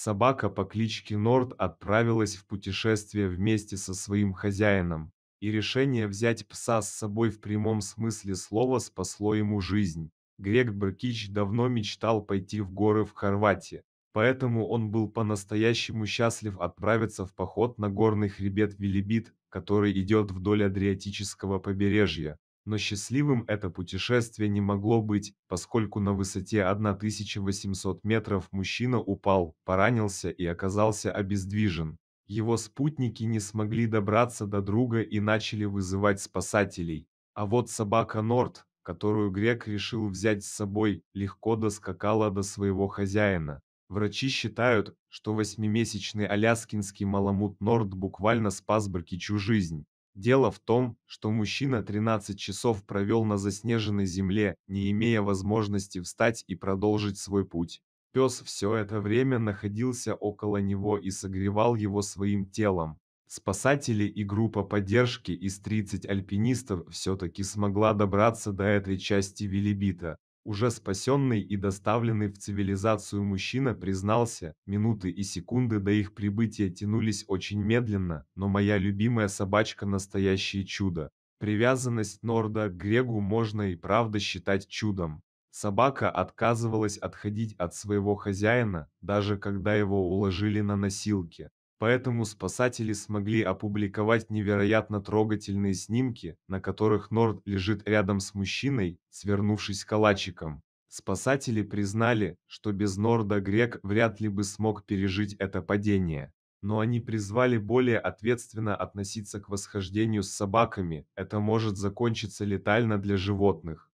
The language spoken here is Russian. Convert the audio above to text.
Собака по кличке Норд отправилась в путешествие вместе со своим хозяином, и решение взять пса с собой в прямом смысле слова спасло ему жизнь. Грег Бакич давно мечтал пойти в горы в Хорватии, поэтому он был по-настоящему счастлив отправиться в поход на горный хребет Велибит, который идет вдоль Адриатического побережья но счастливым это путешествие не могло быть, поскольку на высоте 1800 метров мужчина упал, поранился и оказался обездвижен. Его спутники не смогли добраться до друга и начали вызывать спасателей. А вот собака Норт, которую грек решил взять с собой, легко доскакала до своего хозяина. Врачи считают, что восьмимесячный аляскинский маламут Норд буквально спас Баркичу жизнь. Дело в том, что мужчина 13 часов провел на заснеженной земле, не имея возможности встать и продолжить свой путь. Пес все это время находился около него и согревал его своим телом. Спасатели и группа поддержки из 30 альпинистов все-таки смогла добраться до этой части Велибита, уже спасенный и доставленный в цивилизацию мужчина признался, минуты и секунды до их прибытия тянулись очень медленно, но моя любимая собачка – настоящее чудо. Привязанность Норда к Грегу можно и правда считать чудом. Собака отказывалась отходить от своего хозяина, даже когда его уложили на носилки. Поэтому спасатели смогли опубликовать невероятно трогательные снимки, на которых Норд лежит рядом с мужчиной, свернувшись калачиком. Спасатели признали, что без Норда Грек вряд ли бы смог пережить это падение. Но они призвали более ответственно относиться к восхождению с собаками, это может закончиться летально для животных.